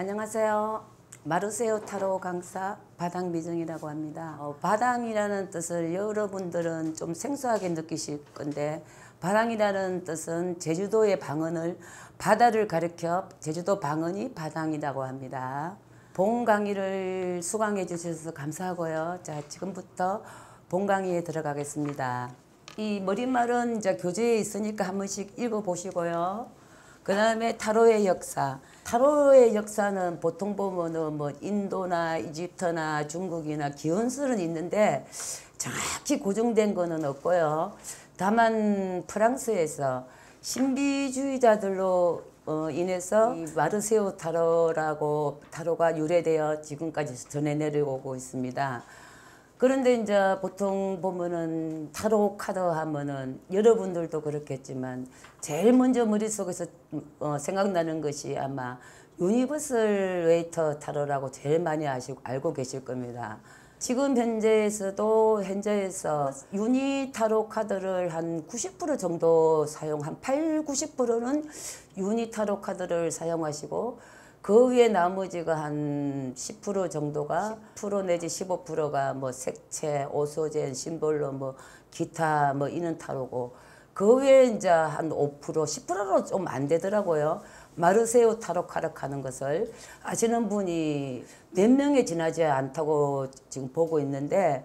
안녕하세요. 마르세오 타로 강사 바당미정이라고 합니다. 어, 바당이라는 뜻을 여러분들은 좀 생소하게 느끼실 건데 바당이라는 뜻은 제주도의 방언을 바다를 가리켜 제주도 방언이 바당이라고 합니다. 본 강의를 수강해 주셔서 감사하고요. 자 지금부터 본 강의에 들어가겠습니다. 이 머리말은 이제 교재에 있으니까 한 번씩 읽어보시고요. 그 다음에 타로의 역사. 타로의 역사는 보통 보면은 뭐 인도나 이집트나 중국이나 기원술은 있는데 정확히 고정된 거는 없고요. 다만 프랑스에서 신비주의자들로 어, 인해서 마르세오 타로라고 타로가 유래되어 지금까지 전해 내려오고 있습니다. 그런데 이제 보통 보면은 타로 카드 하면은 여러분들도 그렇겠지만 제일 먼저 머릿속에서 어, 생각나는 것이 아마 유니버설 웨이터 타로라고 제일 많이 아시고 알고 계실 겁니다. 지금 현재에서도 현재에서 유니 타로 카드를 한 90% 정도 사용 한 8, 90%는 유니 타로 카드를 사용하시고 그 위에 나머지가 한 10% 정도가 10% 내지 15%가 뭐 색채, 오소젠, 심볼로 뭐 기타 뭐 이런 타로고 그 위에 이제 한 5%, 10%로 좀 안 되더라고요. 마르세우 타로카락 하는 것을 아시는 분이 몇 명에 지나지 않다고 지금 보고 있는데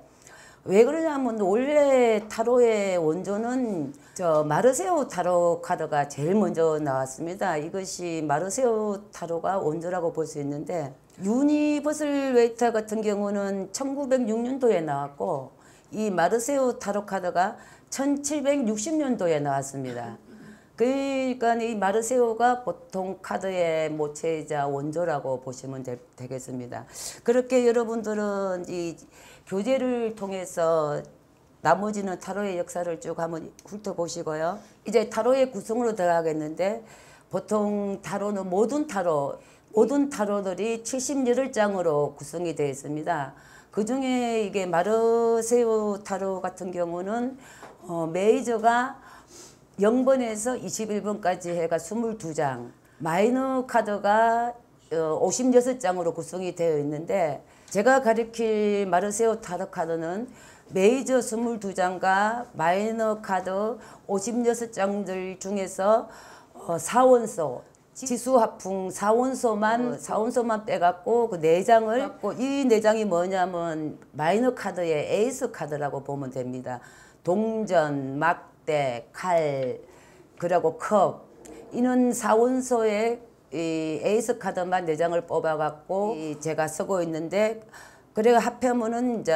왜 그러냐면 원래 타로의 원조는 저마르세오 타로 카드가 제일 먼저 나왔습니다. 이것이 마르세오 타로가 원조라고 볼 수 있는데 유니버설 웨이터 같은 경우는 1906년도에 나왔고 이마르세오 타로 카드가 1760년도에 나왔습니다. 그러니까 이 마르세오가 보통 카드의 모체이자 원조라고 보시면 되, 겠습니다 그렇게 여러분들은 이 교재를 통해서 나머지는 타로의 역사를 쭉 한번 훑어보시고요. 이제 타로의 구성으로 들어가겠는데 보통 타로는 모든 타로, 모든 타로들이 78장으로 구성이 되어 있습니다. 그 중에 이게 마르세우 타로 같은 경우는 어, 메이저가 0번에서 21번까지 해가 22장, 마이너 카드가 56장으로 어, 구성이 되어 있는데 제가 가르칠 마르세오 타르 카드는 메이저 22장과 마이너 카드 56장들 중에서 어, 사원소 지수화풍 사원소만 뭐, 뭐. 사원소만 빼갖고 그 네 장을 갖고 이네 장이 뭐냐면 마이너 카드의 에이스 카드라고 보면 됩니다. 동전, 막대, 칼, 그리고 컵 이는 사원소의 이 에이스 카드만 네 장을 뽑아갖고 음. 제가 쓰고 있는데 그래가 합해면은 이제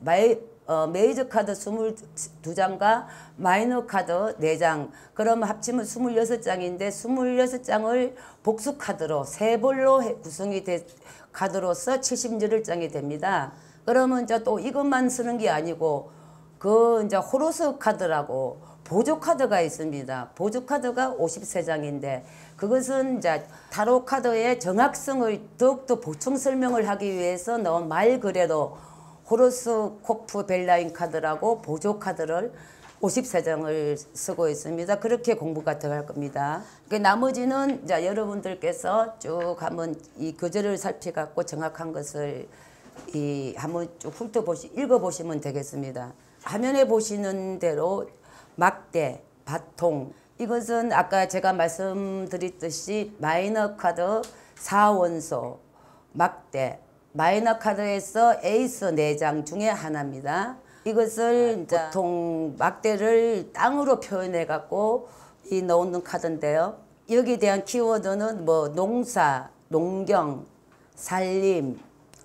마이 어, 메이저 카드 스물 두장과 마이너 카드 네장 그럼 합치면 스물여섯 장인데 스물여섯 장을 복수 카드로 세벌로 구성이 된 카드로서 칠십여덟 장이 됩니다. 그러면 이제 또 이것만 쓰는 게 아니고 그 이제 호로스 카드라고 보조 카드가 있습니다. 보조 카드가 오십세 장인데 그것은 이제 타로 카드의 정확성을 더욱더 보충 설명을 하기 위해서 넣은 말그래도 호로스코프 벨라인 카드라고 보조 카드를 5 0장을 쓰고 있습니다. 그렇게 공부가 들어갈 겁니다. 그 나머지는 이제 여러분들께서 쭉 한번 이 교재를 살펴갖고 정확한 것을 이 한번 쭉 훑어보시 읽어보시면 되겠습니다. 화면에 보시는 대로 막대, 바통, 이것은 아까 제가 말씀드렸듯이 마이너 카드 4원소 막대 마이너 카드에서 에이스 4장 중에 하나입니다. 이것을 아, 보통 막대를 땅으로 표현해 갖고 이 넣는 카드인데요. 여기에 대한 키워드는 뭐 농사, 농경, 산림,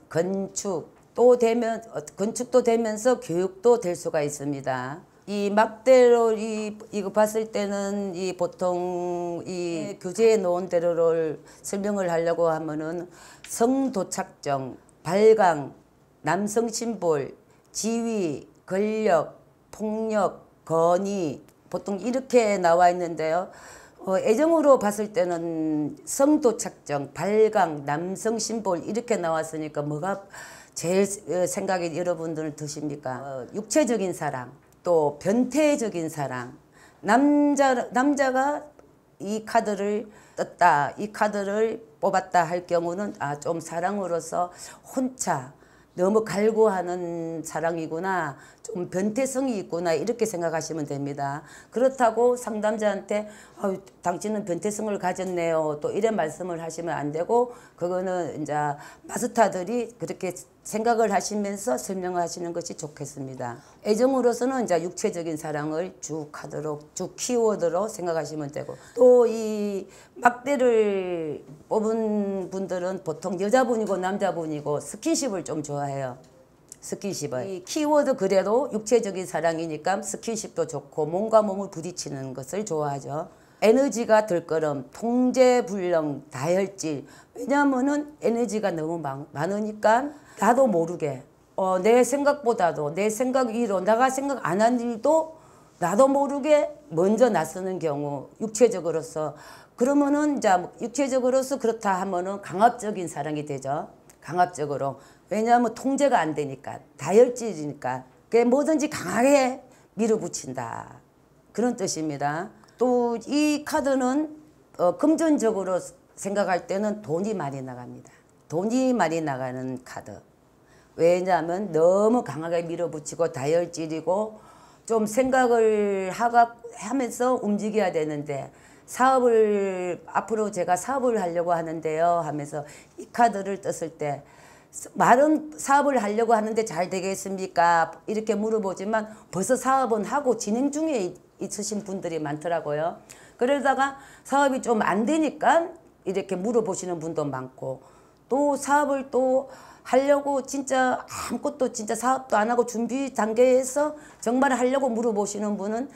건축 또 되면 건축도 되면서 교육도 될 수가 있습니다. 이 막대로 이 이거 봤을 때는 이 보통 이교재에 네. 놓은 대로를 설명을 하려고 하면은 성도착정, 발광, 남성 심볼, 지위, 권력, 폭력, 건의 보통 이렇게 나와 있는데요. 어, 애정으로 봤을 때는 성도착정, 발광, 남성 심볼 이렇게 나왔으니까 뭐가 제일 어, 생각이 여러분들 드십니까? 어, 육체적인 사랑. 또 변태적인 사랑 남자 남자가 이 카드를 떴다 이 카드를 뽑았다 할 경우는 아 좀 사랑으로서 혼자 너무 갈구하는 사랑이구나 좀 변태성이 있구나 이렇게 생각하시면 됩니다 그렇다고 상담자한테 어, 당신은 변태성을 가졌네요 또 이런 말씀을 하시면 안 되고 그거는 이제 마스터들이 그렇게 생각을 하시면서 설명 하시는 것이 좋겠습니다 애정으로서는 이제 육체적인 사랑을 쭉 하도록 쭉 키워도록 생각하시면 되고 또 이 막대를 뽑은 분들은 보통 여자분이고 남자분이고 스킨십을 좀 좋아해요. 스킨십을. 이 키워드 그래도 육체적인 사랑이니까 스킨십도 좋고 몸과 몸을 부딪히는 것을 좋아하죠. 에너지가 들끓음, 통제불능, 다혈질. 왜냐하면 에너지가 너무 많, 많으니까 나도 모르게 어, 내 생각보다도 내 생각 위로 내가 생각 안 한 일도 나도 모르게 먼저 나서는 경우 육체적으로서 그러면은 이제 육체적으로서 그렇다 하면은 강압적인 사랑이 되죠. 강압적으로 왜냐하면 통제가 안 되니까 다혈질이니까 그게 뭐든지 강하게 밀어붙인다 그런 뜻입니다. 또 이 카드는 어, 금전적으로 생각할 때는 돈이 많이 나갑니다. 돈이 많이 나가는 카드. 왜냐하면 너무 강하게 밀어붙이고 다혈질이고 좀 생각을 하가, 하면서 움직여야 되는데 사업을 앞으로 제가 사업을 하려고 하는데요 하면서 이 카드를 떴을 때 말은 사업을 하려고 하는데 잘 되겠습니까? 이렇게 물어보지만 벌써 사업은 하고 진행 중에 있으신 분들이 많더라고요. 그러다가 사업이 좀 안 되니까 이렇게 물어보시는 분도 많고 또 사업을 또 하려고 진짜 아무것도 진짜 사업도 안 하고 준비 단계에서 정말 하려고 물어보시는 분은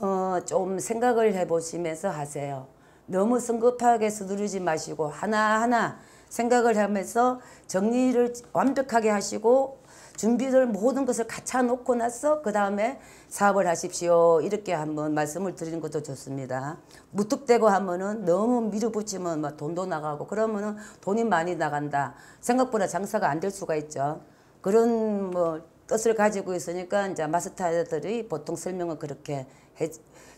어, 좀 생각을 해보시면서 하세요. 너무 성급하게 서두르지 마시고 하나하나 생각을 하면서 정리를 완벽하게 하시고 준비를 모든 것을 갖춰 놓고 나서 그 다음에 사업을 하십시오. 이렇게 한번 말씀을 드리는 것도 좋습니다. 무뚝대고 하면은 너무 밀어붙이면 막 돈도 나가고 그러면은 돈이 많이 나간다. 생각보다 장사가 안 될 수가 있죠. 그런 뭐 뜻을 가지고 있으니까 이제 마스터들이 보통 설명을 그렇게 해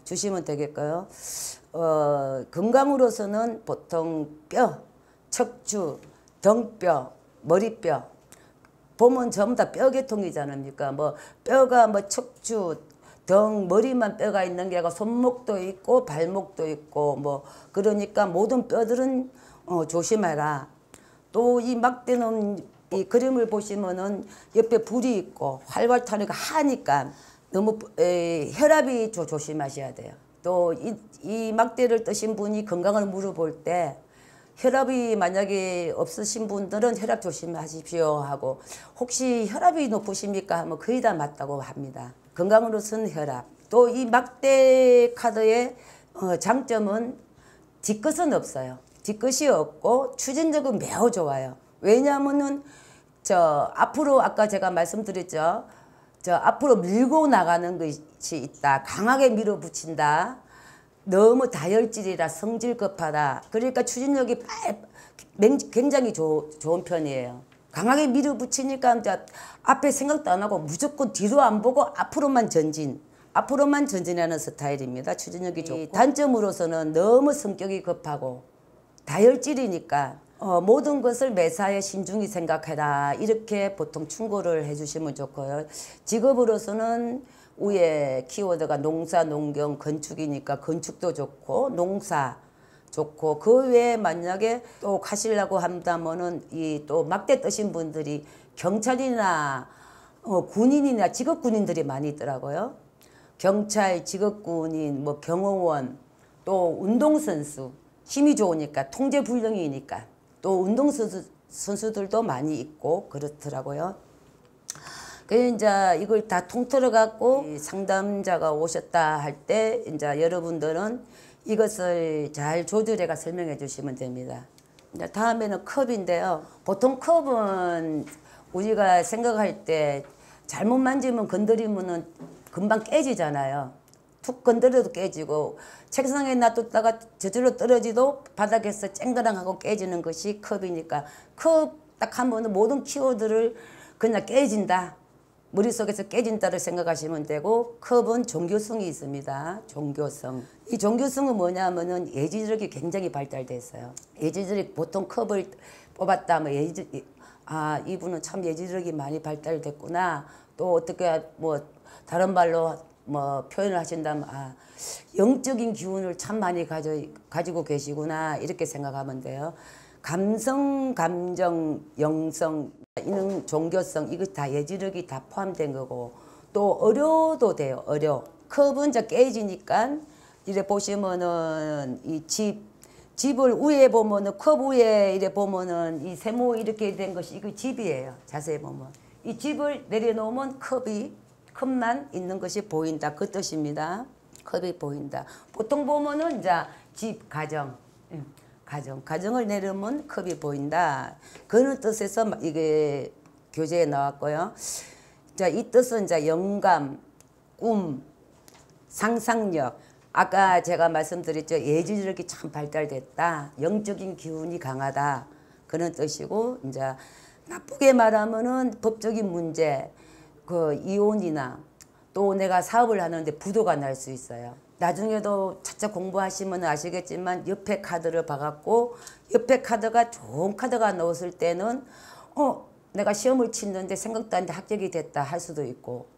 주시면 되겠고요. 어, 건강으로서는 보통 뼈, 척추, 등뼈, 머리뼈 봄은 전부 다 뼈계통이지 않습니까? 뭐 뼈가 뭐 척추, 등 머리만 뼈가 있는 게 아니라 손목도 있고 발목도 있고 뭐 그러니까 모든 뼈들은 어, 조심해라. 또 이 막대는 이 그림을 보시면은 옆에 불이 있고 활활 타니까 하니까 너무 에, 혈압이 조, 조심하셔야 돼요. 또이이 막대를 뜨신 분이 건강을 물어볼 때 혈압이 만약에 없으신 분들은 혈압 조심하십시오 하고 혹시 혈압이 높으십니까 하면 거의 다 맞다고 합니다. 건강으로 쓴 혈압 또 이 막대 카드의 어, 장점은 뒷끝은 없어요. 뒷끝이 없고 추진력은 매우 좋아요. 왜냐하면은 저 앞으로 아까 제가 말씀드렸죠. 저 앞으로 밀고 나가는 것이 있다. 강하게 밀어붙인다. 너무 다혈질이라 성질 급하다. 그러니까 추진력이 굉장히 조, 좋은 편이에요. 강하게 밀어붙이니까 이제 앞에 생각도 안 하고 무조건 뒤로 안 보고 앞으로만 전진. 앞으로만 전진하는 스타일입니다. 추진력이 네, 좋고. 단점으로서는 너무 성격이 급하고 다혈질이니까 어, 모든 것을 매사에 신중히 생각해라 이렇게 보통 충고를 해주시면 좋고요. 직업으로서는 위에 키워드가 농사, 농경, 건축이니까 건축도 좋고 농사 좋고 그 외에 만약에 또 가시려고 한다면은 이 또 막대 뜨신 분들이 경찰이나 어, 군인이나 직업군인들이 많이 있더라고요. 경찰, 직업군인, 뭐 경호원, 또 운동선수 힘이 좋으니까 통제불능이니까 또 운동 선수, 선수들도 많이 있고 그렇더라고요. 그 이제 이걸 다 통틀어 갖고 상담자가 오셨다 할 때 이제 여러분들은 이것을 잘 조절해가 설명해 주시면 됩니다. 이제 다음에는 컵인데요. 보통 컵은 우리가 생각할 때 잘못 만지면 건드리면은 금방 깨지잖아요. 툭 건드려도 깨지고 책상에 놔뒀다가 저절로 떨어지도 바닥에서 쨍그랑하고 깨지는 것이 컵이니까 컵 딱한 번은 모든 키워드를 그냥 깨진다. 머릿속에서 깨진다를 생각하시면 되고 컵은 종교성이 있습니다. 종교성. 이 종교성은 뭐냐면은 예지력이 굉장히 발달됐어요. 예지력이 보통 컵을 뽑았다 하면 예지 아 이분은 참 예지력이 많이 발달됐구나. 또 어떻게 뭐 다른 말로 뭐 표현을 하신다면 아 영적인 기운을 참 많이 가져, 가지고 계시구나 이렇게 생각하면 돼요. 감성, 감정, 영성, 이는 종교성 이거 다 예지력이 다 포함된 거고 또 어려도 돼요. 어려. 컵은 이제 깨지니까 이래 보시면은 이 집 집을 위에 보면은 컵 위에 이래 보면은 이 세모 이렇게 된 것이 이거 집이에요. 자세히 보면 이 집을 내려놓으면 컵이 컵만 있는 것이 보인다. 그 뜻입니다. 컵이 보인다. 보통 보면은 자, 제 집, 가정, 예, 가정, 가정을 내려면 컵이 보인다. 그런 뜻에서 이게 교재에 나왔고요. 자, 이 뜻은 자 영감, 꿈, 상상력. 아까 제가 말씀드렸죠. 예지력이 참 발달됐다. 영적인 기운이 강하다. 그런 뜻이고 이제 나쁘게 말하면은 법적인 문제, 그 이혼이나 또 내가 사업을 하는데 부도가 날 수 있어요. 나중에도 차차 공부하시면 아시겠지만 옆에 카드를 봐갖고 옆에 카드가 좋은 카드가 나왔을 때는 어 내가 시험을 치는데 생각도 안 돼 합격이 됐다 할 수도 있고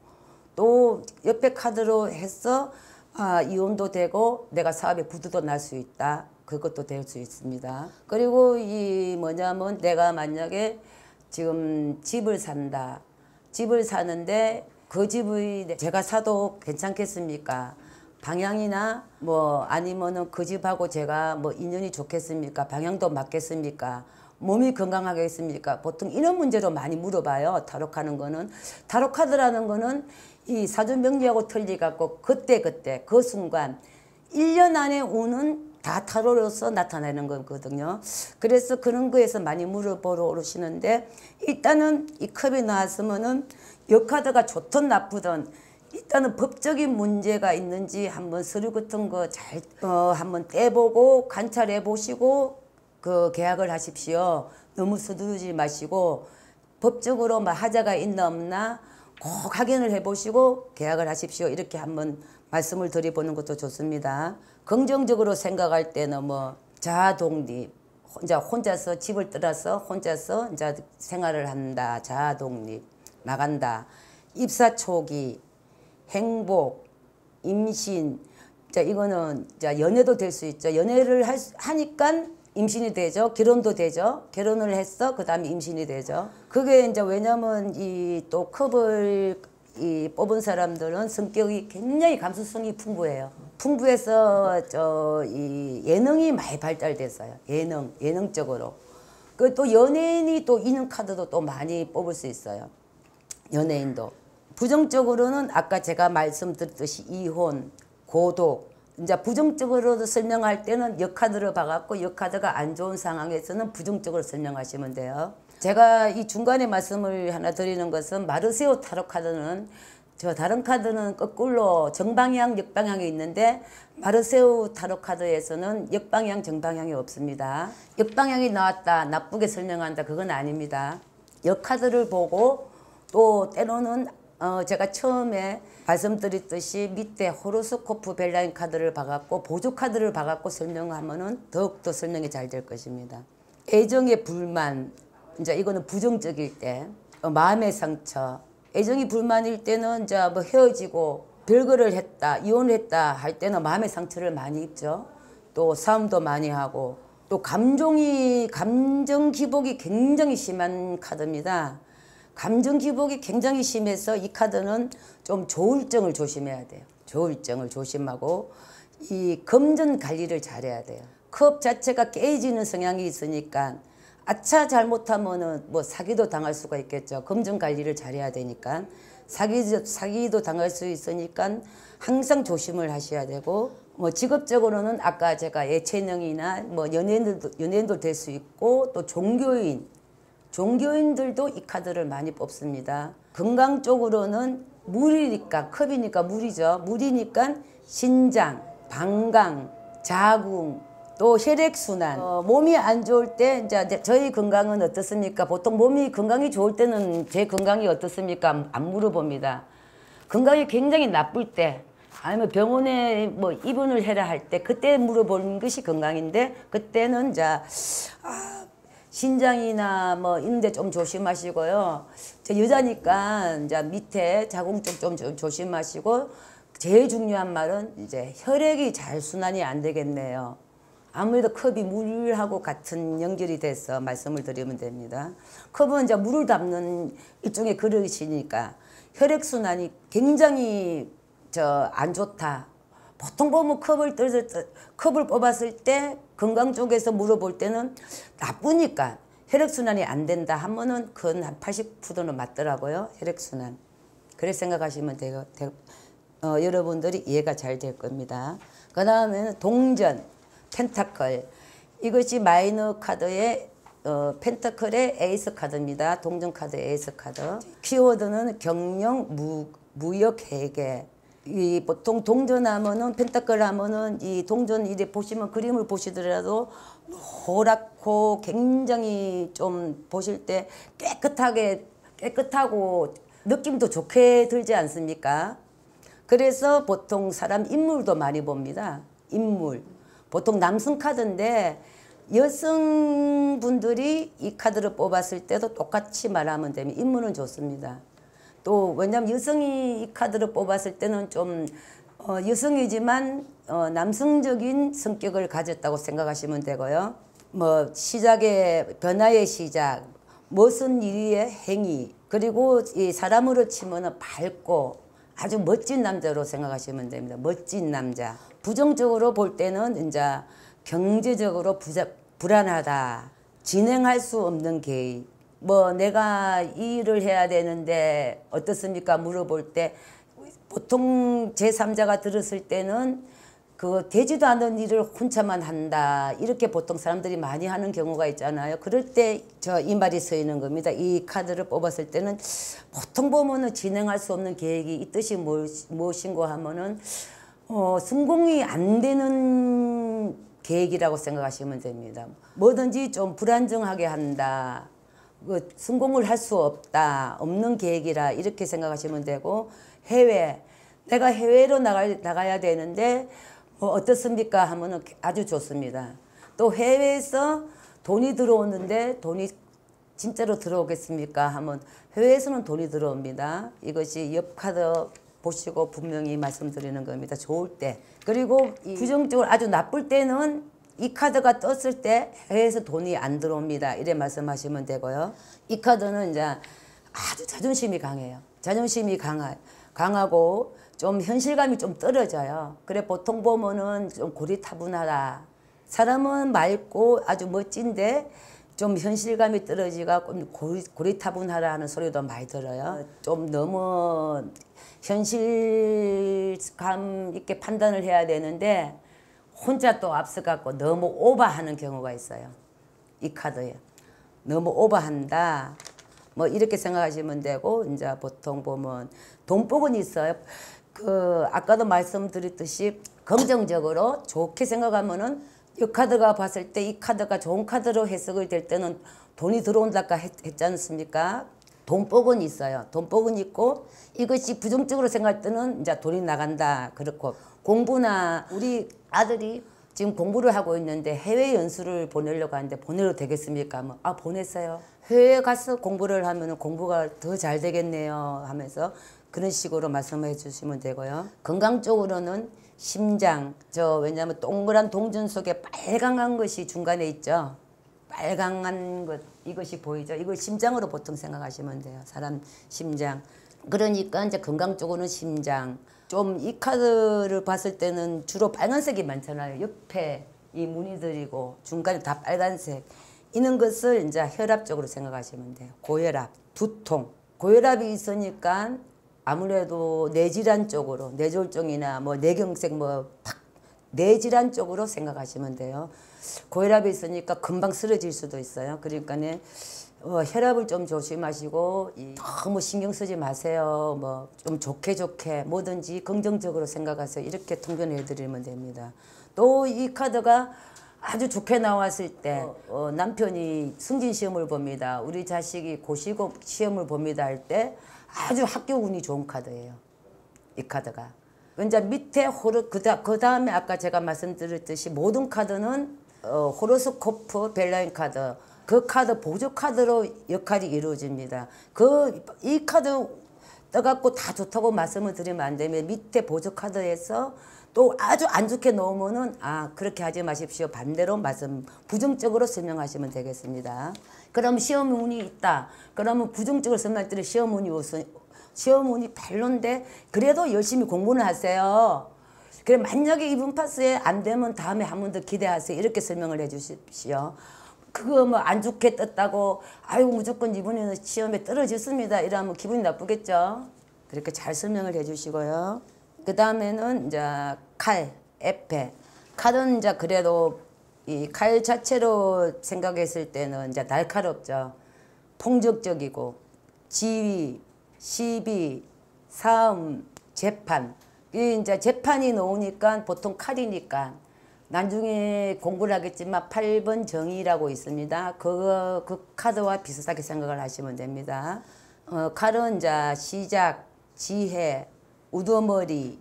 또 옆에 카드로 해서 아, 이혼도 되고 내가 사업에 부도도 날 수 있다 그것도 될 수 있습니다. 그리고 이 뭐냐면 내가 만약에 지금 집을 산다 집을 사는데 그 집의 제가 사도 괜찮겠습니까? 방향이나 뭐 아니면은 그 집하고 제가 뭐 인연이 좋겠습니까? 방향도 맞겠습니까? 몸이 건강하겠습니까? 보통 이런 문제로 많이 물어봐요. 타로하는 거는 타로카드라는 거는 이 사주 명리하고 틀리 갖고 그때 그때 그 순간 1년 안에 오는 다 타로로서 나타내는 거거든요. 그래서 그런 거에서 많이 물어보러 오시는데 일단은 이 컵이 나왔으면은 역카드가 좋든 나쁘든 일단은 법적인 문제가 있는지 한번 서류 같은 거잘 어, 한번 떼보고 관찰해 보시고 그 계약을 하십시오. 너무 서두르지 마시고 법적으로 뭐 하자가 있나 없나 꼭 확인을 해보시고 계약을 하십시오. 이렇게 한번 말씀을 드려보는 것도 좋습니다. 긍정적으로 생각할 때는 뭐 자아독립 혼자 혼자서 집을 떠나서 혼자서 이제 생활을 한다 자아독립 나간다 입사 초기 행복 임신 자 이거는 자 연애도 될 수 있죠 연애를 할 하니까 임신이 되죠. 결혼도 되죠. 결혼을 했어. 그 다음에 임신이 되죠. 그게 이제 왜냐면 이 또 컵을 이 뽑은 사람들은 성격이 굉장히 감수성이 풍부해요. 풍부해서 저 이 예능이 많이 발달됐어요. 예능, 예능적으로. 그 또 연예인이 또이형 카드도 또 많이 뽑을 수 있어요. 연예인도. 부정적으로는 아까 제가 말씀드렸듯이 이혼, 고독, 이제 부정적으로 도 설명할 때는 역카드를 봐갖고 역카드가 안 좋은 상황에서는 부정적으로 설명하시면 돼요. 제가 이 중간에 말씀을 하나 드리는 것은 마르세오 타로 카드는 저 다른 카드는 거꾸로 정방향, 역방향이 있는데 마르세우 타로 카드에서는 역방향, 정방향이 없습니다. 역방향이 나왔다, 나쁘게 설명한다, 그건 아닙니다. 역카드를 보고 또 때로는 어 제가 처음에 말씀드렸듯이 밑에 호로스코프 벨라인 카드를 봐갖고 보조 카드를 봐갖고 설명하면 은 더욱더 설명이 잘 될 것입니다. 애정의 불만, 이제 이거는 부정적일 때 어, 마음의 상처 애정이 불만일 때는 이제 뭐 헤어지고 별거를 했다 이혼했다 을할 때는 마음의 상처를 많이 입죠 또 싸움도 많이 하고 또 감정이 감정 기복이 굉장히 심한 카드입니다 감정 기복이 굉장히 심해서 이 카드는 좀 조울증을 조심해야 돼요 조울증을 조심하고 이 금전 관리를 잘해야 돼요 컵 자체가 깨지는 성향이 있으니까 아차 잘못하면은 뭐 사기도 당할 수가 있겠죠. 검증 관리를 잘해야 되니까 사기 사기도 당할 수 있으니까 항상 조심을 하셔야 되고 뭐 직업적으로는 아까 제가 예체능이나 뭐 연예인들도 연예인도 될 수 있고 또 종교인 종교인들도 이 카드를 많이 뽑습니다. 건강 쪽으로는 물이니까 컵이니까 물이죠. 물이니까 신장, 방광, 자궁 또 혈액순환, 어, 몸이 안 좋을 때 이제 저희 건강은 어떻습니까? 보통 몸이 건강이 좋을 때는 제 건강이 어떻습니까? 안 물어봅니다. 건강이 굉장히 나쁠 때 아니면 병원에 뭐 입원을 해라 할 때 그때 물어보는 것이 건강인데 그때는 이제 아, 신장이나 뭐 이런데 좀 조심하시고요. 저 여자니까 이제 밑에 자궁 쪽좀 좀 조심하시고 제일 중요한 말은 이제 혈액이 잘 순환이 안 되겠네요. 아무래도 컵이 물하고 같은 연결이 돼서 말씀을 드리면 됩니다. 컵은 이제 물을 담는 일종의 그릇이니까 혈액순환이 굉장히 저 안 좋다. 보통 보면 컵을, 컵을 뽑았을 때 건강 쪽에서 물어볼 때는 나쁘니까 혈액순환이 안 된다 하면은 그건 한 80%는 맞더라고요. 혈액순환. 그렇 생각하시면 되고, 되, 어, 여러분들이 이해가 잘 될 겁니다. 그 다음에는 동전. 펜타클 이것이 마이너 카드의 어, 펜타클의 에이스 카드입니다. 동전 카드의 에이스 카드. 키워드는 경영 무, 무역 해계. 이 보통 동전 하면은 펜타클 하면은 이 동전 이제 보시면 그림을 보시더라도 노랗고 굉장히 좀 보실 때 깨끗하게 깨끗하고 느낌도 좋게 들지 않습니까? 그래서 보통 사람 인물도 많이 봅니다. 인물. 보통 남성 카드인데 여성분들이 이 카드를 뽑았을 때도 똑같이 말하면 되면 인물은 좋습니다. 또 왜냐하면 여성이 이 카드를 뽑았을 때는 좀 어, 여성이지만 어, 남성적인 성격을 가졌다고 생각하시면 되고요. 뭐 시작의 변화의 시작, 무슨 일의 행위, 그리고 이 사람으로 치면 밝고 아주 멋진 남자로 생각하시면 됩니다. 멋진 남자. 부정적으로 볼 때는 이제 경제적으로 부자, 불안하다. 진행할 수 없는 계획. 뭐 내가 이 일을 해야 되는데 어떻습니까? 물어볼 때 보통 제3자가 들었을 때는 그 되지도 않은 일을 혼자만 한다 이렇게 보통 사람들이 많이 하는 경우가 있잖아요 그럴 때 저 이 말이 쓰이는 겁니다 이 카드를 뽑았을 때는 보통 보면은 진행할 수 없는 계획이 이 뜻이 무엇, 무엇인고 하면은 어, 성공이 안 되는 계획이라고 생각하시면 됩니다. 뭐든지 좀 불안정하게 한다. 그 성공을 할 수 없다. 없는 계획이라 이렇게 생각하시면 되고 해외 내가 해외로 나갈, 나가야 되는데 뭐 어떻습니까 하면은 아주 좋습니다. 또 해외에서 돈이 들어오는데 돈이 진짜로 들어오겠습니까 하면 해외에서는 돈이 들어옵니다. 이것이 옆카드 보시고 분명히 말씀드리는 겁니다. 좋을 때. 그리고 예. 부정적으로 아주 나쁠 때는 이 카드가 떴을 때 해외에서 돈이 안 들어옵니다. 이래 말씀하시면 되고요. 이 카드는 이제 아주 자존심이 강해요. 자존심이 강하, 강하고 좀 현실감이 좀 떨어져요. 그래 보통 보면은 좀 고리타분하다. 사람은 맑고 아주 멋진데 좀 현실감이 떨어지가 고리, 고리타분하라는 소리도 많이 들어요. 어. 좀 너무 현실감 있게 판단을 해야 되는데 혼자 또 앞서갖고 너무 오버하는 경우가 있어요. 이 카드에. 너무 오버한다. 뭐 이렇게 생각하시면 되고 이제 보통 보면 돈복은 있어요. 그 아까도 말씀드렸듯이 긍정적으로 좋게 생각하면은 이 카드가 봤을 때 이 카드가 좋은 카드로 해석이 될 때는 돈이 들어온다까 했, 했지 않습니까? 돈복은 있어요. 돈복은 있고 이것이 부정적으로 생각할 때는 이제 돈이 나간다 그렇고 공부나 우리 아들이 지금 공부를 하고 있는데 해외 연수를 보내려고 하는데 보내도 되겠습니까? 하면 뭐, 아 보냈어요. 해외에 가서 공부를 하면 공부가 더 잘 되겠네요 하면서 그런 식으로 말씀해 주시면 되고요. 건강 적으로는 심장, 저 왜냐하면 동그란 동전 속에 빨강한 것이 중간에 있죠. 빨강한 것 이것이 보이죠. 이걸 심장으로 보통 생각하시면 돼요. 사람 심장. 그러니까 이제 건강 쪽으로는 심장. 좀 이 카드를 봤을 때는 주로 빨간색이 많잖아요. 옆에 이 무늬들이고 중간에 다 빨간색. 이런 것을 이제 혈압 쪽으로 생각하시면 돼요. 고혈압, 두통. 고혈압이 있으니까 아무래도 뇌질환 쪽으로 뇌졸중이나 뭐 뇌경색 뭐팍 뇌질환 쪽으로 생각하시면 돼요. 고혈압이 있으니까 금방 쓰러질 수도 있어요. 그러니까는 어, 혈압을 좀 조심하시고 이, 너무 신경 쓰지 마세요. 뭐 좀 좋게 좋게 뭐든지 긍정적으로 생각하세요. 이렇게 통변해 드리면 됩니다. 또 이 카드가 아주 좋게 나왔을 때 어. 어, 남편이 승진 시험을 봅니다. 우리 자식이 고시 시험을 봅니다 할 때 아주 학교 운이 좋은 카드예요. 이 카드가. 이제 밑에 호르 그다 그 다음에 아까 제가 말씀드렸듯이 모든 카드는 어, 호로스코프 벨라인 카드 그 카드 보조 카드로 역할이 이루어집니다. 그 이 카드 떠갖고 다 좋다고 말씀을 드리면 안 되면 밑에 보조 카드에서 또 아주 안 좋게 넣으면은 아 그렇게 하지 마십시오 반대로 말씀 부정적으로 설명하시면 되겠습니다. 그럼 시험운이 있다. 그러면 부정적으로 설명할 때는 시험운이 우선 시험운이 별론데 그래도 열심히 공부는 하세요. 그래 만약에 이분 파스에 안 되면 다음에 한 번 더 기대하세요. 이렇게 설명을 해 주십시오. 그거 뭐 안 좋게 떴다고 아유 무조건 이분에 시험에 떨어졌습니다. 이러면 기분이 나쁘겠죠. 그렇게 잘 설명을 해 주시고요. 그 다음에는 이제 칼, 에페. 칼은 이제 그래도 이 칼 자체로 생각했을 때는 이제 날카롭죠. 폭력적이고 지휘, 시비, 사음, 재판 이 이제 재판이 놓으니까 보통 칼이니까 나중에 공부를 하겠지만 8번 정의라고 있습니다. 그거 그 카드와 비슷하게 생각을 하시면 됩니다. 어, 칼은 이제 시작, 지혜, 우두머리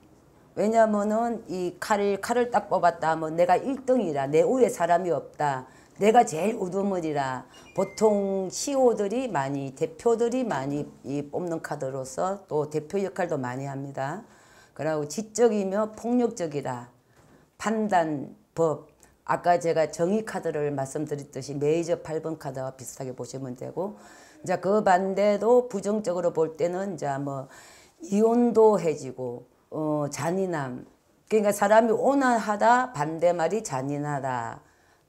왜냐면은 이 칼을 칼을 딱 뽑았다 하면 내가 1등이라 내 우에 사람이 없다. 내가 제일 우두머리라 보통 시 e 들이 많이 대표들이 많이 이 뽑는 카드로서 또 대표 역할도 많이 합니다. 그러고 지적이며 폭력적이라 판단, 법, 아까 제가 정의 카드를 말씀드렸듯이 메이저 8번 카드와 비슷하게 보시면 되고 이제 그 반대도 부정적으로 볼 때는 이제 뭐 이혼도 해지고 어 잔인함 그러니까 사람이 온화하다 반대말이 잔인하다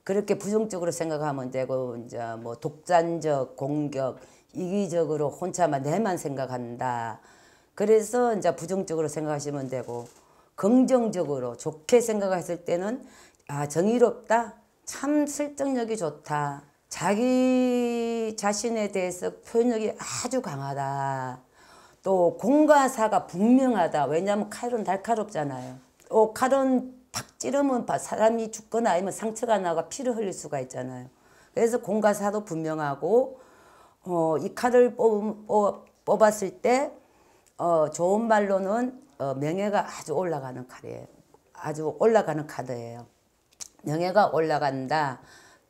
그렇게 부정적으로 생각하면 되고 이제 뭐 독단적 공격 이기적으로 혼자만 내만 생각한다 그래서 이제 부정적으로 생각하시면 되고 긍정적으로 좋게 생각했을 때는 아 정의롭다 참 설득력이 좋다 자기 자신에 대해서 표현력이 아주 강하다 또 공과사가 분명하다 왜냐하면 칼은 날카롭잖아요 또 어, 칼은 탁 찌르면 사람이 죽거나 아니면 상처가 나고 피를 흘릴 수가 있잖아요 그래서 공과사도 분명하고 어, 이 칼을 뽑, 뽑, 뽑았을 때 어, 좋은 말로는 어, 명예가 아주 올라가는 칼이에요. 아주 올라가는 카드예요. 명예가 올라간다.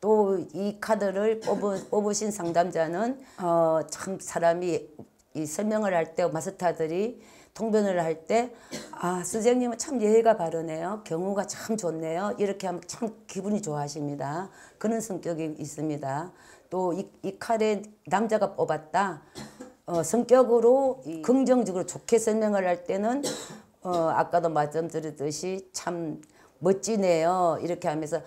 또 이 카드를 뽑은, 뽑으신 상담자는 어, 참 사람이 이 설명을 할 때 마스터들이 통변을 할 때아 선생님은 참 예의가 바르네요. 경우가 참 좋네요. 이렇게 하면 참 기분이 좋아하십니다. 그런 성격이 있습니다. 또 이이 칼에 남자가 뽑았다. 어, 성격으로 이, 예. 긍정적으로 좋게 설명을 할 때는 어, 아까도 말씀드렸듯이 참 멋지네요. 이렇게 하면서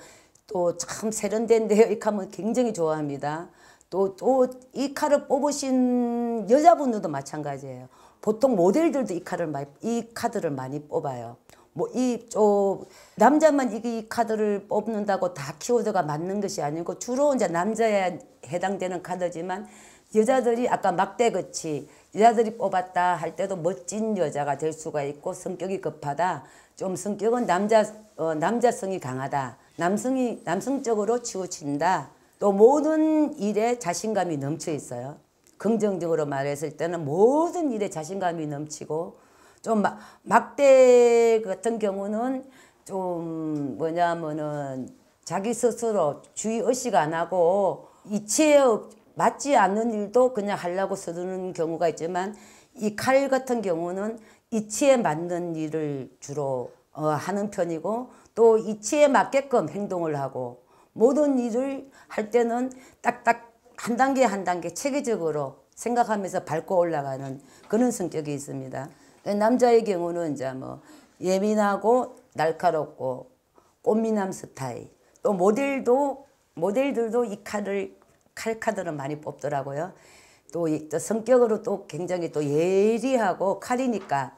또 참 세련된데요. 이 카면 굉장히 좋아합니다. 또 또 이 카를 뽑으신 여자분들도 마찬가지예요. 보통 모델들도 이 카를 많이 이 카드를 많이 뽑아요. 뭐이저 남자만 이, 이 카드를 뽑는다고 다 키워드가 맞는 것이 아니고 주로 이제 남자에 해당되는 카드지만 여자들이 아까 막대 그치 여자들이 뽑았다 할 때도 멋진 여자가 될 수가 있고 성격이 급하다. 좀 성격은 남자 어, 남자성이 강하다. 남성이 남성적으로 치우친다. 또 모든 일에 자신감이 넘쳐 있어요. 긍정적으로 말했을 때는 모든 일에 자신감이 넘치고 좀 막, 막대 같은 경우는 좀 뭐냐면은 자기 스스로 주의 의식 안 하고 이치에 맞지 않는 일도 그냥 하려고 서두는 경우가 있지만 이 칼 같은 경우는 이치에 맞는 일을 주로 어, 하는 편이고 또 이치에 맞게끔 행동을 하고 모든 일을 할 때는 딱딱 한 단계 한 단계 체계적으로 생각하면서 밟고 올라가는 그런 성격이 있습니다. 남자의 경우는 이제 뭐 예민하고 날카롭고 꽃미남 스타일 또 모델도 모델들도 이 칼을 칼카드를 많이 뽑더라고요. 또, 또 성격으로 또 굉장히 또 예리하고 칼이니까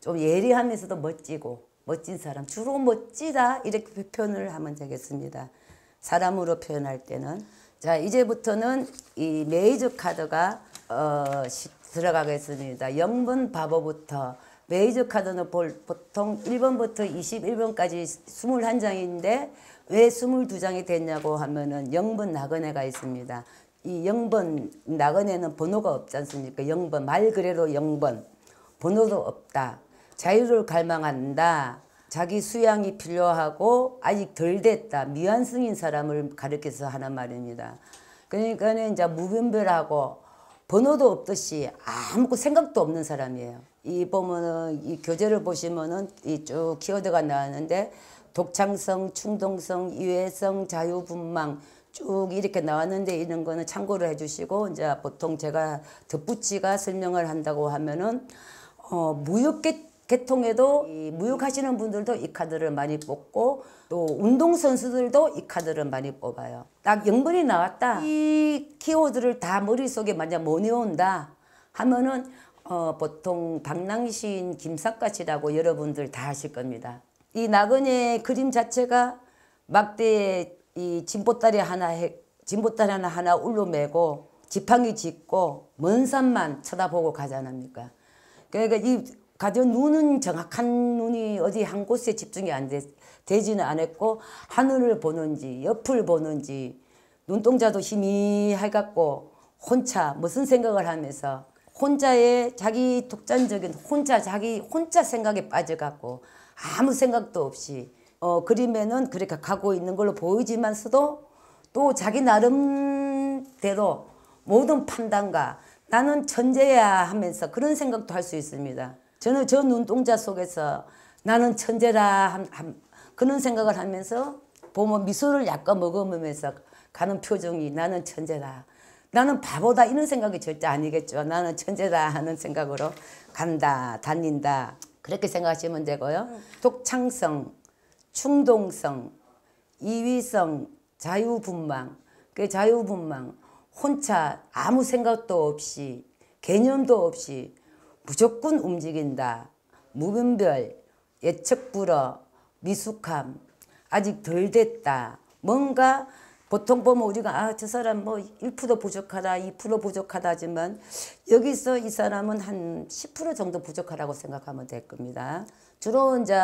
좀 예리하면서도 멋지고 멋진 사람 주로 멋지다 이렇게 표현을 하면 되겠습니다. 사람으로 표현할 때는 자 이제부터는 이 메이저 카드가 어, 시, 들어가겠습니다. 0번 바보부터 메이저 카드는 볼, 보통 1번부터 21번까지 21장인데 왜 22장이 됐냐고 하면은 0번 나그네가 있습니다. 이 0번 나그네는 번호가 없지 않습니까? 0번 말 그대로 0번 번호도 없다. 자유를 갈망한다. 자기 수양이 필요하고 아직 덜 됐다. 미완성인 사람을 가르켜서 하는 말입니다. 그러니까는 이제 무변별하고 번호도 없듯이 아무것도 생각도 없는 사람이에요. 이 보면은 이 교재를 보시면은 이쭉 키워드가 나왔는데 독창성, 충동성, 유해성, 자유분망 쭉 이렇게 나왔는데 이런 거는 참고를 해주시고 이제 보통 제가 덧붙이가 설명을 한다고 하면은 어, 무역 계계통에도이 무역하시는 분들도 이 카드를 많이 뽑고 또 운동선수들도 이 카드를 많이 뽑아요. 딱 0번이 나왔다. 이 키워드를 다 머릿속에 만약 못 외운다 하면은 어, 보통 박랑신 김삿갓이라고 여러분들 다 아실 겁니다. 이 나그네 그림 자체가 막대에 이 진보다리 하나 해, 진보다리 하나 하나 울로매고 지팡이 짚고 먼 산만 쳐다보고 가지 않습니까? 그러니까 이가져 눈은 정확한 눈이 어디 한 곳에 집중이 안 되, 되지는 않았고 하늘을 보는지 옆을 보는지 눈동자도 희미해갖고 혼자 무슨 생각을 하면서 혼자의 자기 독단적인 혼자 자기 혼자 생각에 빠져갖고 아무 생각도 없이 어, 그림에는 그렇게 가고 있는 걸로 보이지만서도 또 자기 나름대로 모든 판단과 나는 천재야 하면서 그런 생각도 할 수 있습니다. 저는 저 눈동자 속에서 나는 천재라 함, 함, 그런 생각을 하면서 보면 미소를 약간 머금으면서 가는 표정이 나는 천재다. 나는 바보다 이런 생각이 절대 아니겠죠. 나는 천재다 하는 생각으로 간다, 다닌다. 그렇게 생각하시면 되고요. 독창성, 충동성, 이위성, 자유분망, 그 자유분망, 혼자 아무 생각도 없이 개념도 없이 무조건 움직인다. 무분별, 예측불허, 미숙함, 아직 덜 됐다. 뭔가 보통 보면 우리가 아 저 사람 뭐 1% 부족하다 2% 부족하다 지만 여기서 이 사람은 한 10% 정도 부족하다고 생각하면 될 겁니다. 주로 이제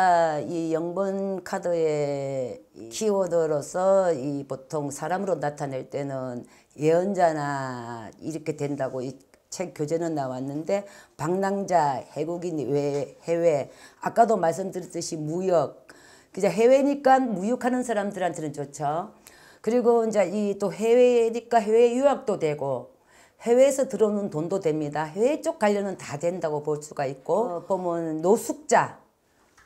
이 영번 카드의 키워드로서 이 보통 사람으로 나타낼 때는 예언자나 이렇게 된다고 이 책 교재는 나왔는데 방랑자, 해국인 외, 해외 아까도 말씀드렸듯이 무역 그냥 해외니까 무역하는 사람들한테는 좋죠. 그리고 이제 이 또 해외니까 그러니까 해외 유학도 되고 해외에서 들어오는 돈도 됩니다. 해외 쪽 관련은 다 된다고 볼 수가 있고 어. 보면 노숙자,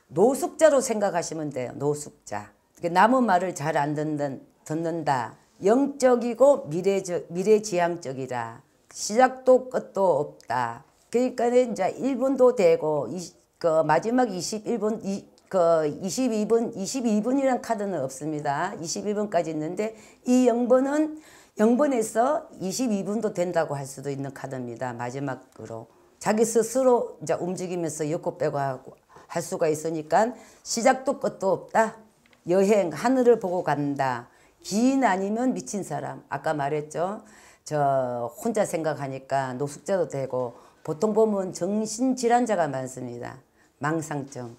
노숙자로 생각하시면 돼요. 노숙자. 남의 말을 잘 안 듣는, 듣는다. 영적이고 미래적, 미래지향적이라. 시작도 끝도 없다. 그러니까 이제 일분도 되고 이, 그 마지막 2 1분 이, 그2 2분2 2분이란 카드는 없습니다. 2 2분까지 있는데 이 0번은 0번에서 22분도 된다고 할 수도 있는 카드입니다. 마지막으로 자기 스스로 이제 움직이면서 엮고 빼고 하고 할 수가 있으니까 시작도 끝도 없다. 여행 하늘을 보고 간다. 기인 아니면 미친 사람 아까 말했죠. 저 혼자 생각하니까 노숙자도 되고 보통 보면 정신질환자가 많습니다. 망상증.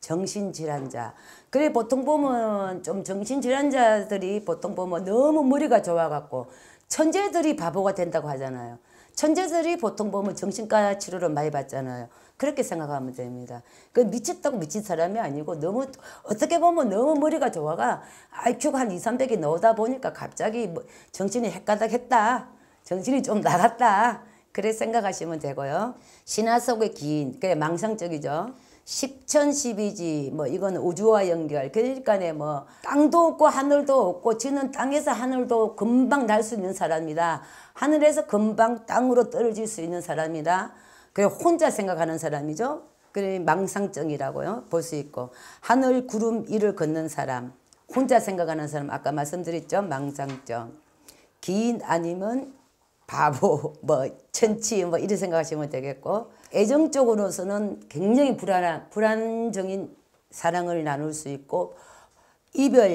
정신질환자. 그래 보통 보면 좀 정신질환자들이 보통 보면 너무 머리가 좋아갖고 천재들이 바보가 된다고 하잖아요. 천재들이 보통 보면 정신과 치료를 많이 받잖아요. 그렇게 생각하면 됩니다. 그 미쳤다고 미친 사람이 아니고 너무 어떻게 보면 너무 머리가 좋아가 IQ가 한 2, 300이 나오다 보니까 갑자기 뭐 정신이 헷가닥했다. 정신이 좀 나갔다. 그래 생각하시면 되고요. 신화 속의 긴, 그래 망상적이죠. 십천십이지 뭐 이건 우주와 연결 그러니까뭐 땅도 없고 하늘도 없고 지는 땅에서 하늘도 금방 날 수 있는 사람이다 하늘에서 금방 땅으로 떨어질 수 있는 사람이다 그래 혼자 생각하는 사람이죠 그래 망상증이라고요 볼 수 있고 하늘 구름 일을 걷는 사람 혼자 생각하는 사람 아까 말씀드렸죠 망상증 긴 아니면 바보, 뭐 천치 뭐 이런 생각하시면 되겠고 애정적으로서는 굉장히 불안한 불안정인 사랑을 나눌 수 있고 이별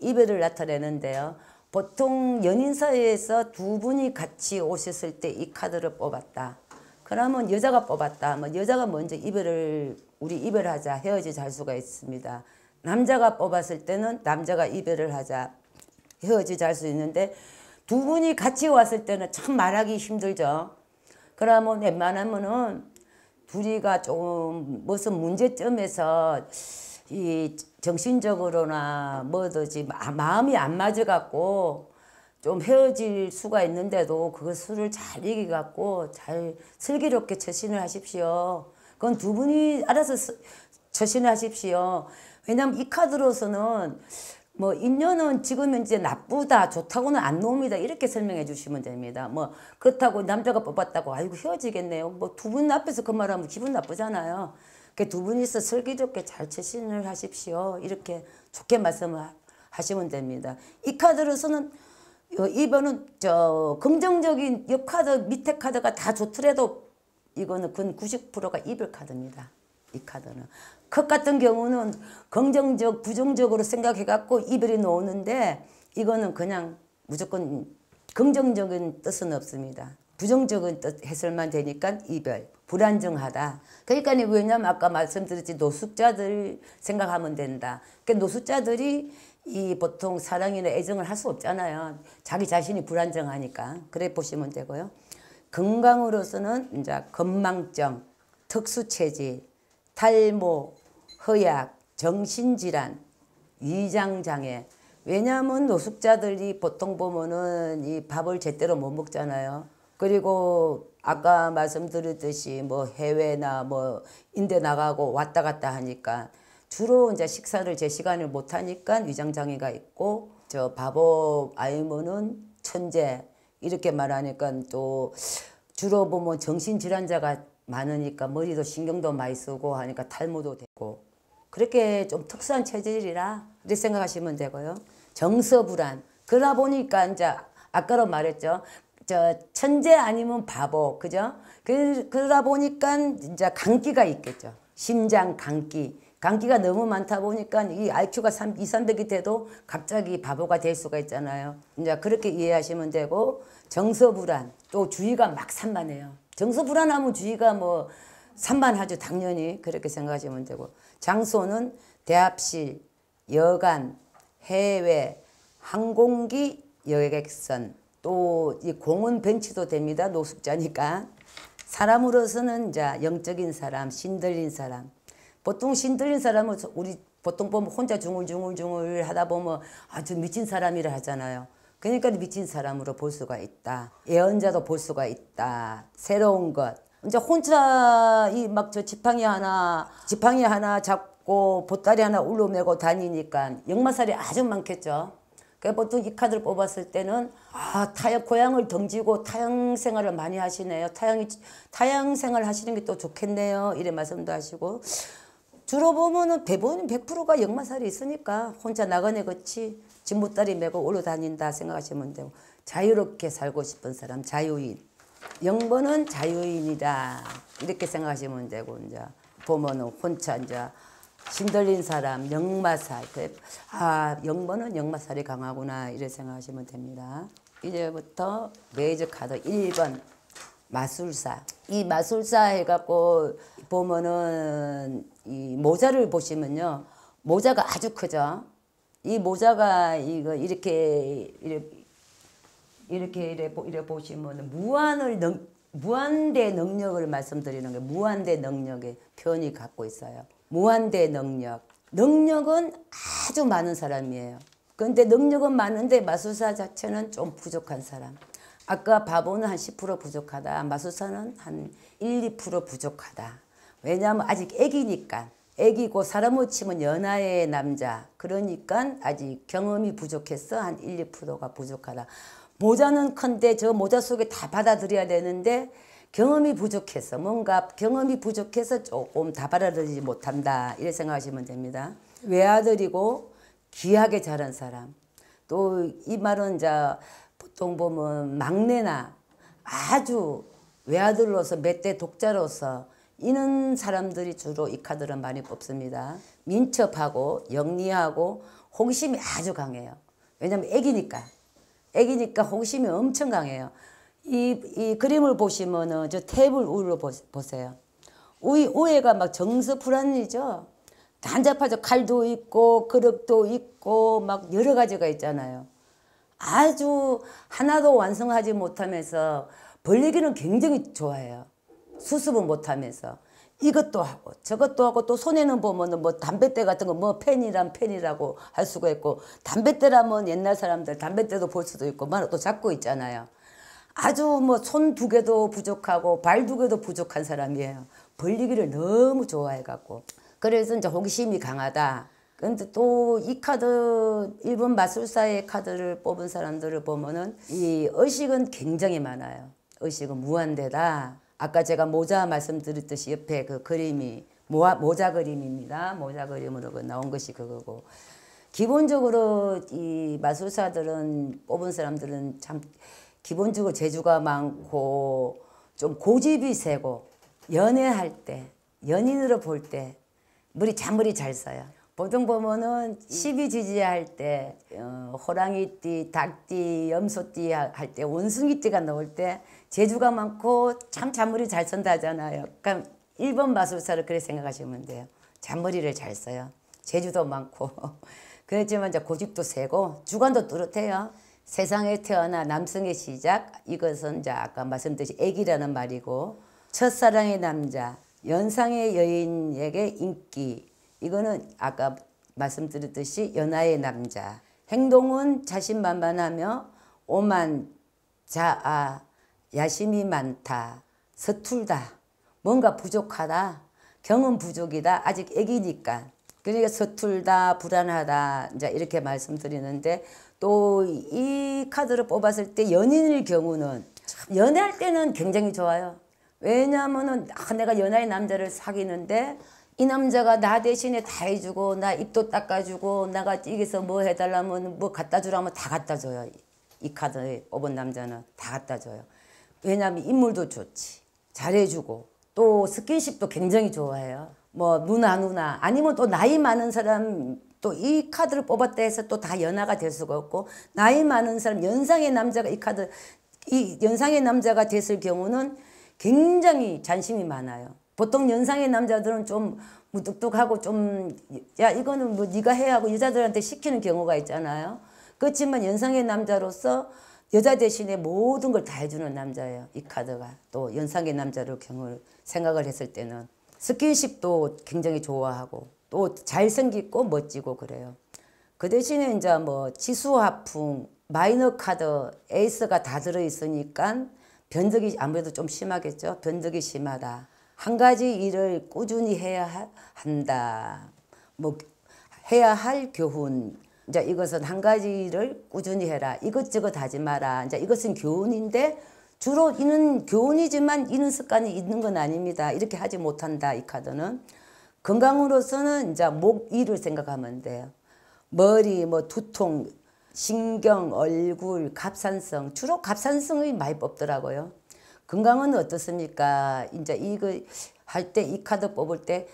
이별을 나타내는데요. 보통 연인 사이에서 두 분이 같이 오셨을 때 이 카드를 뽑았다. 그러면 여자가 뽑았다. 뭐 여자가 먼저 이별을 우리 이별하자 헤어지자 할 수가 있습니다. 남자가 뽑았을 때는 남자가 이별을 하자 헤어지자 할 수 있는데 두 분이 같이 왔을 때는 참 말하기 힘들죠. 그러면 웬만하면은 둘이가 좀 무슨 문제점에서 이 정신적으로나 뭐든지 마음이 안 맞아갖고 좀 헤어질 수가 있는데도 그 수를 잘 이기갖고 잘 슬기롭게 처신을 하십시오. 그건 두 분이 알아서 처신을 하십시오. 왜냐면 이 카드로서는 뭐 인연은 지금은 이제 나쁘다 좋다고는 안 놉니다 이렇게 설명해 주시면 됩니다 뭐 그렇다고 남자가 뽑았다고 아이고 헤어지겠네요 뭐 두 분 앞에서 그 말하면 기분 나쁘잖아요 그 두 분이서 슬기좋게잘최신을 하십시오 이렇게 좋게 말씀을 하시면 됩니다 이 카드로서는 이번은 저 긍정적인 옆 카드 밑에 카드가 다 좋더라도 이거는 근 90%가 이별 카드입니다 이 카드는. 컷 같은 경우는 긍정적 부정적으로 생각해갖고 이별이 나오는데 이거는 그냥 무조건 긍정적인 뜻은 없습니다. 부정적인 뜻 해설만 되니까 이별, 불안정하다. 그러니까 왜냐면 아까 말씀드렸지 노숙자들 생각하면 된다. 그러니까 노숙자들이 이 보통 사랑이나 애정을 할 수 없잖아요. 자기 자신이 불안정하니까 그래 보시면 되고요. 건강으로서는 이제 건망증, 특수체질, 탈모, 허약, 정신질환, 위장장애 왜냐하면 노숙자들이 보통 보면은 이 밥을 제대로 못 먹잖아요. 그리고 아까 말씀드렸듯이 뭐 해외나 뭐 인대 나가고 왔다 갔다 하니까 주로 이제 식사를 제 시간을 못 하니까 위장 장애가 있고 저 바보 아이모는 천재 이렇게 말하니까 또 주로 보면 정신 질환자가 많으니까 머리도 신경도 많이 쓰고 하니까 탈모도 되고 그렇게 좀 특수한 체질이라 이렇게 생각하시면 되고요. 정서불안. 그러다 보니까 이제 아까로 말했죠. 저 천재 아니면 바보 그죠? 그, 그러다 보니까 이제 감기가 있겠죠. 심장 감기. 감기가 너무 많다 보니까 이 IQ가 3, 2, 300이 돼도 갑자기 바보가 될 수가 있잖아요. 이제 그렇게 이해하시면 되고 정서불안 또 주의가 막 산만해요. 정서 불안하면 주의가 뭐 산만하죠. 당연히 그렇게 생각하시면 되고 장소는 대합실, 여관, 해외, 항공기, 여객선 또 이 공원 벤치도 됩니다. 노숙자니까 사람으로서는 자 영적인 사람, 신들린 사람 보통 신들린 사람은 우리 보통 보면 혼자 중얼중얼중얼 하다 보면 아주 미친 사람이라 하잖아요. 그러니까 미친 사람으로 볼 수가 있다. 예언자도볼 수가 있다. 새로운 것. 이제 혼자 이 막 저 지팡이 하나, 지팡이 하나 잡고 보따리 하나 울로매고 다니니까 역마살이 아주 많겠죠. 그 보통 이 카드를 뽑았을 때는 아 타양 고향을 던지고 타양 생활을 많이 하시네요. 타양이 타양 생활 하시는 게 또 좋겠네요. 이래 말씀도 하시고 주로 보면은 대부분 100%가 역마살이 있으니까 혼자 나가네 그치 진무다리 메고 올라다닌다 생각하시면 되고 자유롭게 살고 싶은 사람 자유인 영번은 자유인이다 이렇게 생각하시면 되고 이제 보면은 혼자 이제 신들린 사람 영마살아 그, 영번은 영마살이 강하구나 이래 생각하시면 됩니다 이제부터 메이저 카드 1번 마술사 이 마술사 해갖고 보면은 이 모자를 보시면요 모자가 아주 크죠 이 모자가 이거 이렇게 이렇게 이렇게 이래, 이 보시면 무한을 능, 무한대 능력을 말씀드리는 게 무한대 능력의 표현이 갖고 있어요. 무한대 능력. 능력은 아주 많은 사람이에요. 그런데 능력은 많은데 마술사 자체는 좀 부족한 사람. 아까 바보는 한 10% 부족하다. 마술사는 한 1, 2% 부족하다. 왜냐하면 아직 애기니까. 애기고 사람을 치면 연하의 남자. 그러니까 아직 경험이 부족해서한 1, 2%가 부족하다. 모자는 큰데 저 모자 속에 다 받아들여야 되는데 경험이 부족해서 뭔가 경험이 부족해서 조금 다 받아들이지 못한다. 이렇게 생각하시면 됩니다. 외아들이고 귀하게 자란 사람. 또 이 말은 이제 보통 보면 막내나 아주 외아들로서 몇 대 독자로서 이런 사람들이 주로 이 카드를 많이 뽑습니다. 민첩하고 영리하고 호기심이 아주 강해요. 왜냐면 애기니까. 애기니까 호기심이 엄청 강해요. 이, 이 그림을 보시면은 저 테이블 우로 보세요. 우이, 우에가 막 정서 불안이죠. 단잡하죠. 칼도 있고 그릇도 있고 막 여러 가지가 있잖아요. 아주 하나도 완성하지 못하면서 벌리기는 굉장히 좋아해 수습은 못하면서 이것도 하고 저것도 하고 또 손에는 보면 은뭐담뱃대 같은 거 뭐 펜이란 펜이라고 할 수가 있고 담뱃대라면 옛날 사람들 담뱃대도볼 수도 있고 만또 잡고 있잖아요. 아주 뭐 손 두 개도 부족하고 발 두 개도 부족한 사람이에요. 벌리기를 너무 좋아해갖고 그래서 이제 호기심이 강하다. 근데 또 이 카드 일본 마술사의 카드를 뽑은 사람들을 보면은 이 의식은 굉장히 많아요. 의식은 무한대다. 아까 제가 모자 말씀드렸듯이 옆에 그 그림이 모아, 모자 그림입니다. 모자 그림으로 그 나온 것이 그거고 기본적으로 이 마술사들은 뽑은 사람들은 참 기본적으로 재주가 많고 좀 고집이 세고 연애할 때 연인으로 볼 때 물이 잔물이 잘 써요. 보통 보면은 시비 지지할 때 어, 호랑이띠, 닭띠, 염소띠 할 때 원숭이띠가 나올 때 재주가 많고 참 잔머리 잘쓴다 하잖아요. 그러니까 일번 마술사를 그렇게 생각하시면 돼요. 잔머리를 잘 써요. 재주도 많고 그렇지만 이제 고집도 세고 주관도 뚜렷해요. 세상에 태어나 남성의 시작 이것은 이제 아까 말씀드린 애기라는 말이고 첫사랑의 남자 연상의 여인에게 인기 이거는 아까 말씀드렸듯이 연하의 남자. 행동은 자신만만하며 오만자아 야심이 많다 서툴다 뭔가 부족하다 경험 부족이다 아직 애기니까 그러니까 서툴다 불안하다 이제 이렇게 말씀드리는데 또 이 카드를 뽑았을 때 연인일 경우는 연애할 때는 굉장히 좋아요 왜냐하면은 아, 내가 연하의 남자를 사귀는데 이 남자가 나 대신에 다 해주고 나 입도 닦아주고 나가 여기서 뭐 해달라면 뭐 갖다 주라면 다 갖다 줘요. 이 카드의 오번 남자는 다 갖다 줘요. 왜냐하면 인물도 좋지. 잘해주고 또 스킨십도 굉장히 좋아해요. 뭐 누나 누나 아니면 또 나이 많은 사람 또 이 카드를 뽑았다 해서 또 다 연하가 될 수가 없고 나이 많은 사람 연상의 남자가 이 카드 이 연상의 남자가 됐을 경우는 굉장히 잔심이 많아요. 보통 연상의 남자들은 좀 무뚝뚝하고 좀 야 이거는 뭐 네가 해야 하고 여자들한테 시키는 경우가 있잖아요. 그렇지만 연상의 남자로서 여자 대신에 모든 걸 다 해주는 남자예요. 이 카드가 또 연상의 남자로 경우 를 생각을 했을 때는 스킨십도 굉장히 좋아하고 또 잘생기고 멋지고 그래요. 그 대신에 이제 뭐 지수화풍, 마이너 카드, 에이스가 다 들어있으니까 변덕이 아무래도 좀 심하겠죠. 변덕이 심하다. 한 가지 일을 꾸준히 해야 한다. 뭐 해야 할 교훈. 이제 이것은 한 가지 일을 꾸준히 해라. 이것저것 하지 마라. 이제 이것은 교훈인데 주로 이는 교훈이지만 이는 습관이 있는 건 아닙니다. 이렇게 하지 못한다. 이 카드는 건강으로서는 이제 목 이를 생각하면 돼요. 머리 뭐 두통, 신경, 얼굴, 갑상선 주로 갑상선이 많이 뽑더라고요. 건강은 어떻습니까? 이제 이거 할 때 이 카드 뽑을 때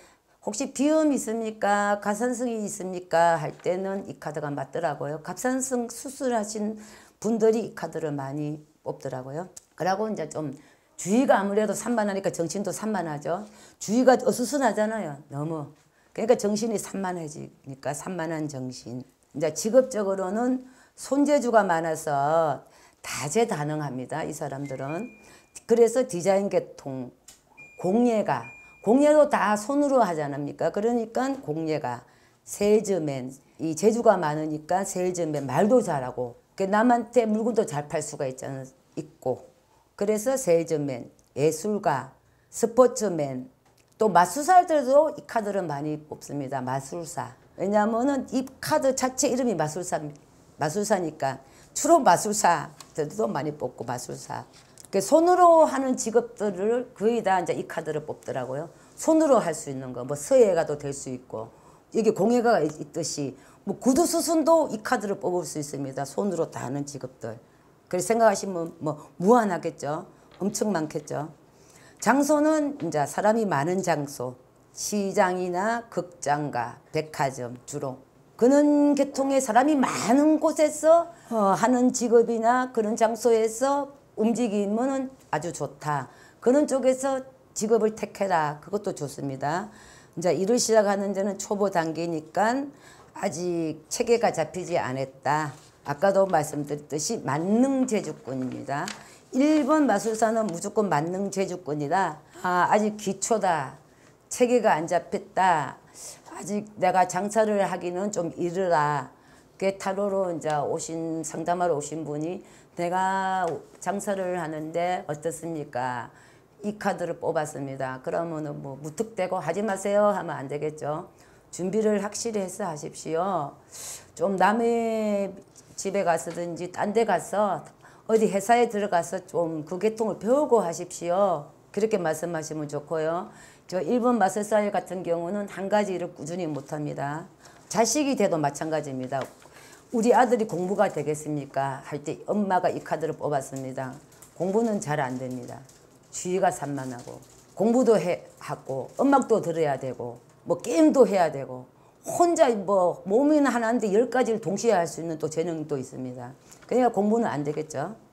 혹시 비염 있습니까? 가산성이 있습니까? 할 때는 이 카드가 맞더라고요. 갑산성 수술하신 분들이 이 카드를 많이 뽑더라고요. 그러고 이제 좀 주의가 아무래도 산만하니까 정신도 산만하죠. 주의가 어수선하잖아요. 너무. 그러니까 정신이 산만해지니까 산만한 정신. 이제 직업적으로는 손재주가 많아서 다재다능합니다. 이 사람들은. 그래서 디자인 계통, 공예가, 공예도 다 손으로 하지 않습니까? 그러니까 공예가, 세일즈맨, 이 재주가 많으니까 세일즈맨 말도 잘하고 남한테 물건도 잘 팔 수가 있잖아, 있고 그래서 세일즈맨, 예술가, 스포츠맨, 또 마술사들도 이 카드를 많이 뽑습니다. 마술사. 왜냐하면 이 카드 자체 이름이 마술사, 마술사니까 주로 마술사들도 많이 뽑고 마술사. 그 손으로 하는 직업들을 거의 다 이제 이 카드를 뽑더라고요. 손으로 할 수 있는 거, 뭐 서예가도 될 수 있고, 여기 공예가 가 있듯이, 뭐 구두 수순도 이 카드를 뽑을 수 있습니다. 손으로 다 하는 직업들. 그렇게 생각하시면 뭐 무한하겠죠. 엄청 많겠죠. 장소는 이제 사람이 많은 장소, 시장이나 극장가, 백화점 주로. 그는 계통의 사람이 많은 곳에서 어, 하는 직업이나 그런 장소에서 움직임은 아주 좋다. 그런 쪽에서 직업을 택해라. 그것도 좋습니다. 이제 일을 시작하는 데는 초보 단계니까 아직 체계가 잡히지 않았다. 아까도 말씀드렸듯이 만능 제주권입니다. 1번 마술사는 무조건 만능 제주권이다. 아, 아직 기초다. 체계가 안 잡혔다. 아직 내가 장사를 하기는 좀 이르라. 그 타로로 이제 오신 상담하러 오신 분이 내가 장사를 하는데 어떻습니까? 이 카드를 뽑았습니다. 그러면뭐 무턱대고 하지 마세요 하면 안 되겠죠. 준비를 확실히 해서 하십시오. 좀 남의 집에 가서든지 딴 데 가서 어디 회사에 들어가서 좀 그계통을 배우고 하십시오. 그렇게 말씀하시면 좋고요. 저 일본 마술사회 같은 경우는 한 가지를 꾸준히 못합니다. 자식이 돼도 마찬가지입니다. 우리 아들이 공부가 되겠습니까? 할 때 엄마가 이 카드를 뽑았습니다. 공부는 잘 안 됩니다. 주의가 산만하고 공부도 해, 하고 음악도 들어야 되고 뭐 게임도 해야 되고 혼자 뭐 몸이 하나인데 열 가지를 동시에 할 수 있는 또 재능도 있습니다. 그러니까 공부는 안 되겠죠.